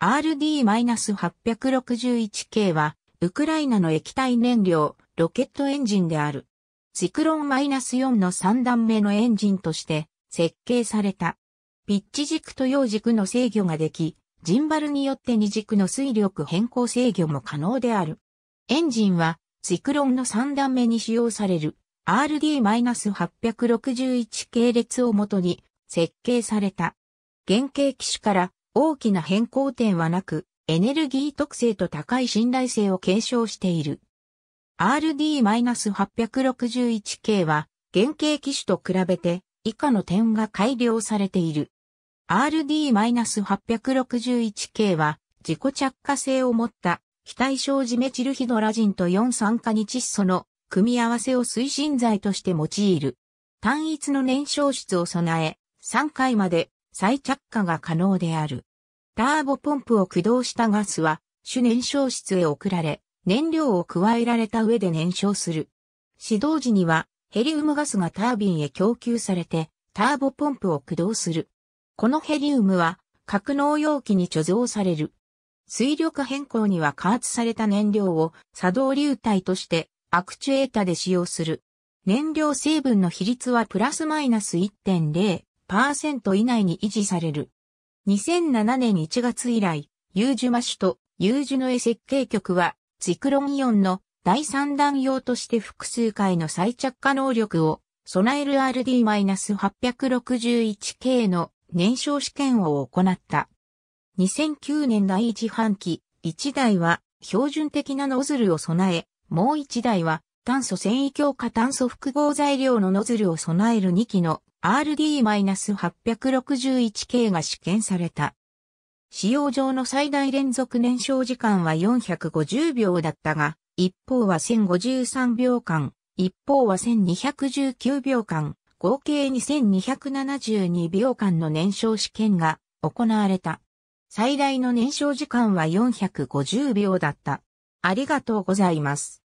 RD-861K は、ウクライナの液体燃料、ロケットエンジンである。シクロン -4 の3段目のエンジンとして設計された。ピッチ軸と陽軸の制御ができ、ジンバルによって二軸の水力変更制御も可能である。エンジンは、シクロンの3段目に使用される r d 8 6 1系列をもとに設計された。原型機種から大きな変更点はなく、エネルギー特性と高い信頼性を継承している。RD-861 k は、原型機種と比べて以下の点が改良されている。RD-861 k は、自己着火性を持った非対称ジメチルヒドラジンと4酸化に窒素の組み合わせを推進剤として用いる。単一の燃焼室を備え、3回まで再着火が可能である。ターボポンプを駆動したガスは、主燃焼室へ送られ、燃料を加えられた上で燃焼する。始動時には、ヘリウムガスがタービンへ供給されて、ターボポンプを駆動する。このヘリウムは、格納容器に貯蔵される。水力変更には加圧された燃料を作動流体としてアクチュエータで使用する。燃料成分の比率はプラスマイナス1.0%以内に維持される。2007年1月以来、ユージュマ首都、ユージュノエ設計局は、ジクロンイオンの第3弾用として複数回の再着火能力を備える RD-861K の燃焼試験を行った。2009年第1半期、1台は標準的なノズルを備え、もう1台は炭素繊維強化炭素複合材料のノズルを備える2機の RD-861K が試験された。使用上の最大連続燃焼時間は450秒だったが、一方は1053秒間、一方は1219秒間、合計2272秒間の燃焼試験が行われた。最大の燃焼時間は450秒だった。ありがとうございます。